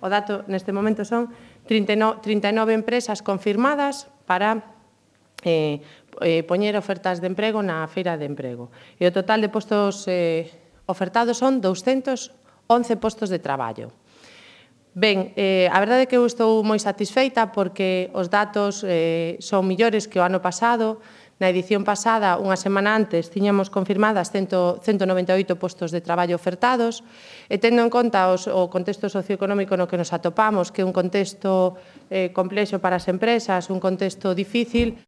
o dato neste momento son 39, 39 empresas confirmadas para eh, eh, poñer ofertas de emprego na feira de emprego. E o total de postos eh, ofertados son 211 postos de traballo. Ben, eh, a verdade é que eu estou moi satisfeita porque os datos eh, son millores que o ano pasado, Na edición pasada, unha semana antes, tiñamos confirmadas 198 postos de traballo ofertados, e tendo en conta o contexto socioeconómico no que nos atopamos, que é un contexto eh, complexo para as empresas, un contexto difícil,